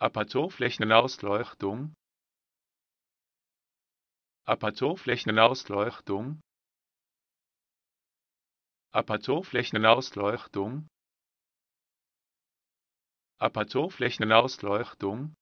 Aperturflächenausleuchtung Aperturflächenausleuchtung Aperturflächenausleuchtung Aperturflächenausleuchtung